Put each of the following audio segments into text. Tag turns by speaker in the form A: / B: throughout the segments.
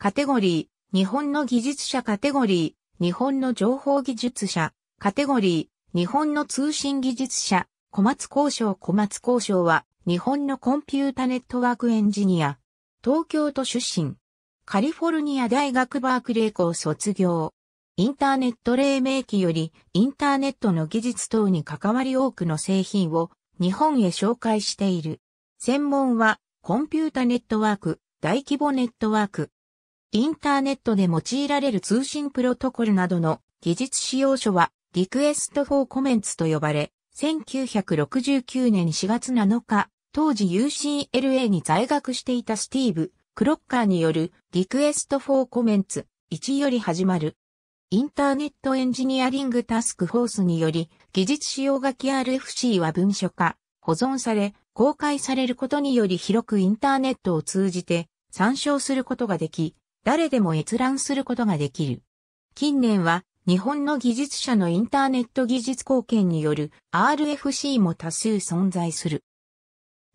A: カテゴリー、日本の技術者カテゴリー、日本の情報技術者、カテゴリー、日本の通信技術者、小松交渉小松交渉は、日本のコンピュータネットワークエンジニア、東京都出身、カリフォルニア大学バークレー校卒業、インターネット黎明期より、インターネットの技術等に関わり多くの製品を日本へ紹介している。専門は、コンピュータネットワーク、大規模ネットワーク、インターネットで用いられる通信プロトコルなどの技術使用書はリクエストフォーコメンツと呼ばれ、1969年4月7日、当時 UCLA に在学していたスティーブ・クロッカーによるリクエストフォーコメンツ1より始まる。インターネットエンジニアリングタスクフォースにより、技術使用書き RFC は文書化、保存され、公開されることにより広くインターネットを通じて参照することができ、誰でも閲覧することができる。近年は日本の技術者のインターネット技術貢献による RFC も多数存在する。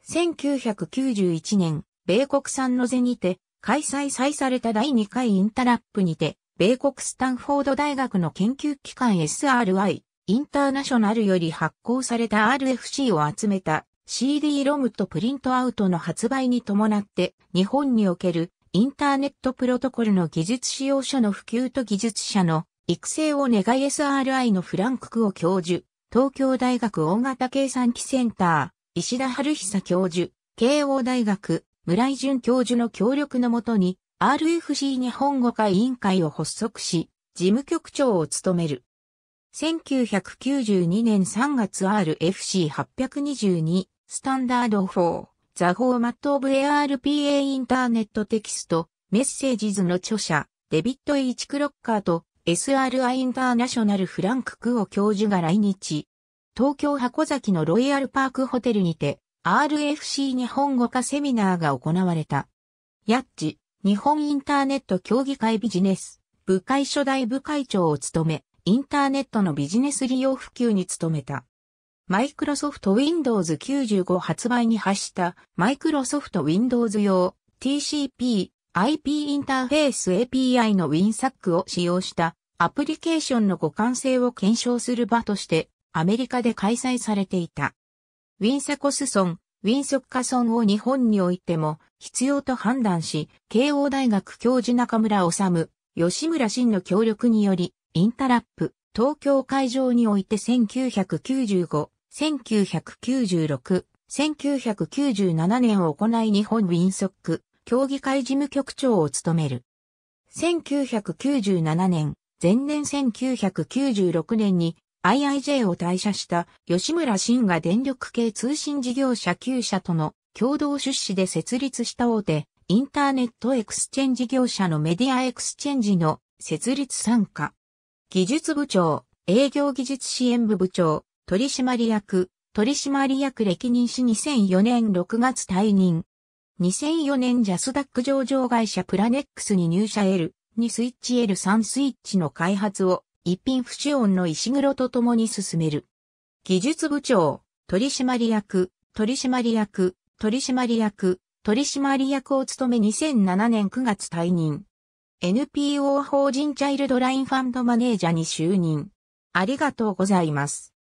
A: 1991年、米国産のゼにて開催再された第2回インタラップにて、米国スタンフォード大学の研究機関 SRI インターナショナルより発行された RFC を集めた CD ロムとプリントアウトの発売に伴って日本におけるインターネットプロトコルの技術使用者の普及と技術者の育成を願い SRI のフランク・クオ教授、東京大学大型計算機センター、石田春久教授、慶応大学、村井淳教授の協力のもとに、RFC 日本語会委員会を発足し、事務局長を務める。1992年3月 RFC822 スタンダード4ザ・フォーマット・オブ・ ARPA インターネットテキスト、メッセージズの著者、デビット・イチクロッカーと SRI インターナショナル・フランク・クオ教授が来日。東京箱崎のロイヤルパークホテルにて RFC 日本語化セミナーが行われた。ヤッチ、日本インターネット協議会ビジネス、部会初代部会長を務め、インターネットのビジネス利用普及に努めた。マイクロソフト Windows 95発売に発したマイクロソフト Windows 用 TCP IP インターフェース API の WinSAC を使用したアプリケーションの互換性を検証する場としてアメリカで開催されていた。ウィンサコスソン、ウィンソッカソンを日本においても必要と判断し、慶応大学教授中村治、吉村真の協力により、インタラップ、東京会場において1995 1996、1997年を行い日本ウィンソック協議会事務局長を務める。1997年、前年1996年に IIJ を退社した吉村真が電力系通信事業者9社との共同出資で設立した大手インターネットエクスチェンジ業者のメディアエクスチェンジの設立参加。技術部長、営業技術支援部部長、取締役、取締役歴任し2004年6月退任。2004年ジャスダック上場会社プラネックスに入社 L、2スイッチ L3 スイッチの開発を一品不死音の石黒と共に進める。技術部長、取締役、取締役、取締役、取締役を務め2007年9月退任。NPO 法人チャイルドラインファンドマネージャーに就任。ありがとうございます。